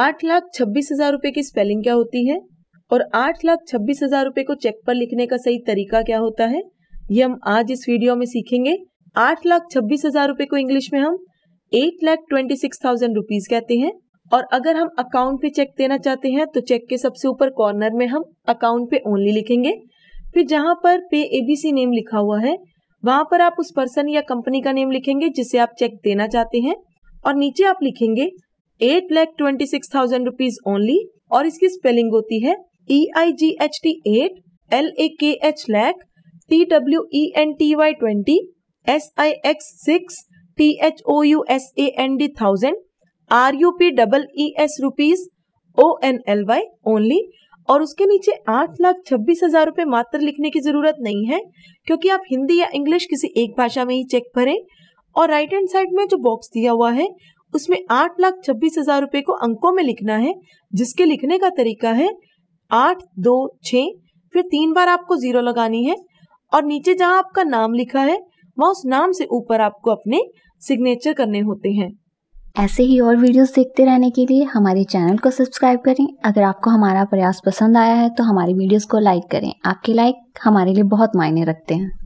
आठ लाख छब्बीस हजार रुपए की स्पेलिंग क्या होती है और आठ लाख छब्बीस हजार रुपए को चेक पर लिखने का सही तरीका क्या होता है ये हम आज इस वीडियो में सीखेंगे आठ लाख छब्बीस हजार रुपए को इंग्लिश में हम eight lakh twenty six thousand rupees कहते हैं और अगर हम अकाउंट पे चेक देना चाहते हैं तो चेक के सबसे ऊपर कॉर्नर में हम अकाउंट पे ओनली लिखेंगे फिर जहां पर पे एबीसी नेम लिखा हुआ है वहां पर आप उस पर्सन या कंपनी का नेम लिखेंगे जिसे आप चेक देना चाहते हैं और नीचे आप लिखेंगे eight lakh twenty six thousand rupees only और इसकी स्पेलिंग होती है E I G H T eight L A K H lakh T W N T Y twenty S I X six T H O U S A N D thousand R U P double E S rupees O N L Y only और उसके नीचे आठ लाख छब्बीस हजार रुपए मात्र लिखने की जरूरत नहीं है क्योंकि आप हिंदी या इंग्लिश किसी एक भाषा में ही चेक भरें और राइट हैंड साइड में जो बॉक्स दिया हुआ है उसमें आठ लाख छब्बीस हजार रूपए को अंकों में लिखना है जिसके लिखने का तरीका है आठ दो छ फिर तीन बार आपको जीरो लगानी है और नीचे जहां आपका नाम लिखा है वह उस नाम से ऊपर आपको अपने सिग्नेचर करने होते हैं ऐसे ही और वीडियोस देखते रहने के लिए हमारे चैनल को सब्सक्राइब करें अगर आपको हमारा प्रयास पसंद आया है तो हमारी वीडियोस को लाइक करें आपके लाइक हमारे लिए बहुत मायने रखते हैं